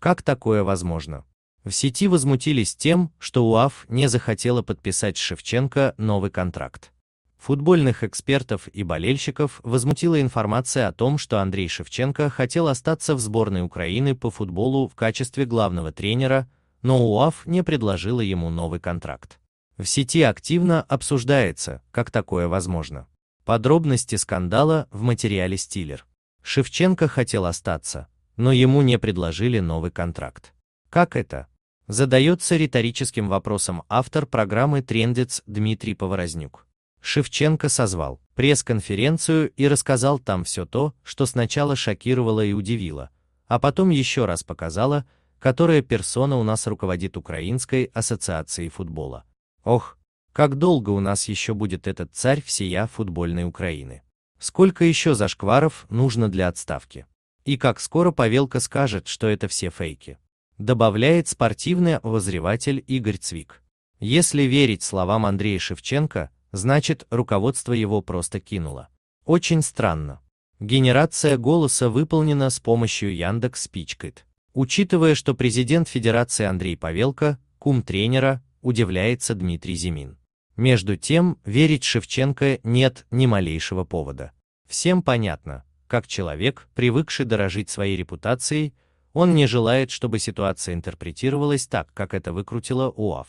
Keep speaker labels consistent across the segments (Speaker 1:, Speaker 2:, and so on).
Speaker 1: Как такое возможно? В сети возмутились тем, что УАФ не захотела подписать с Шевченко новый контракт. Футбольных экспертов и болельщиков возмутила информация о том, что Андрей Шевченко хотел остаться в сборной Украины по футболу в качестве главного тренера, но УАФ не предложила ему новый контракт. В сети активно обсуждается, как такое возможно. Подробности скандала в материале «Стиллер». Шевченко хотел остаться, но ему не предложили новый контракт. Как это? Задается риторическим вопросом автор программы «Трендец» Дмитрий Поворознюк. Шевченко созвал пресс-конференцию и рассказал там все то, что сначала шокировало и удивило, а потом еще раз показало, которая персона у нас руководит Украинской ассоциацией футбола. Ох, как долго у нас еще будет этот царь всея футбольной Украины? Сколько еще зашкваров нужно для отставки? И как скоро Павелка скажет, что это все фейки. Добавляет спортивный обозреватель Игорь Цвик. Если верить словам Андрея Шевченко, значит руководство его просто кинуло. Очень странно. Генерация голоса выполнена с помощью Яндекс Спичкит. Учитывая, что президент Федерации Андрей Павелко, кум тренера, удивляется Дмитрий Зимин. Между тем, верить Шевченко нет ни малейшего повода. Всем понятно, как человек, привыкший дорожить своей репутацией, он не желает, чтобы ситуация интерпретировалась так, как это выкрутило УАФ.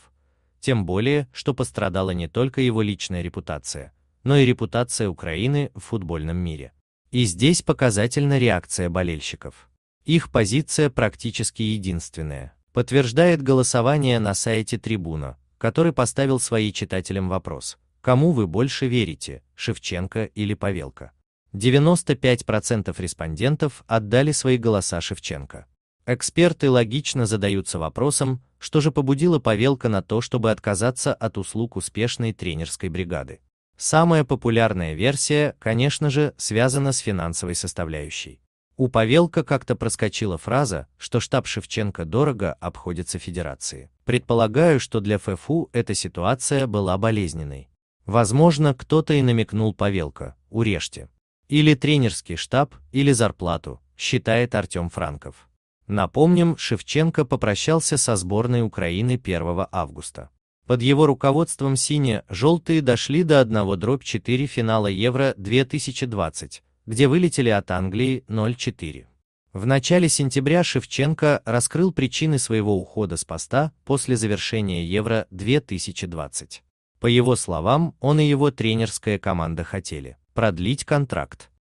Speaker 1: Тем более, что пострадала не только его личная репутация, но и репутация Украины в футбольном мире. И здесь показательна реакция болельщиков. Их позиция практически единственная, подтверждает голосование на сайте Трибуна, который поставил своим читателям вопрос, кому вы больше верите, Шевченко или Павелко. 95% респондентов отдали свои голоса Шевченко. Эксперты логично задаются вопросом, что же побудило Павелка на то, чтобы отказаться от услуг успешной тренерской бригады. Самая популярная версия, конечно же, связана с финансовой составляющей. У Павелка как-то проскочила фраза, что штаб Шевченко дорого обходится федерации. Предполагаю, что для ФФУ эта ситуация была болезненной. Возможно, кто-то и намекнул Павелка, урежьте или тренерский штаб, или зарплату, считает Артем Франков. Напомним, Шевченко попрощался со сборной Украины 1 августа. Под его руководством синие-желтые дошли до 1-4 финала Евро-2020, где вылетели от Англии 0-4. В начале сентября Шевченко раскрыл причины своего ухода с поста после завершения Евро-2020. По его словам, он и его тренерская команда хотели продлить контракт.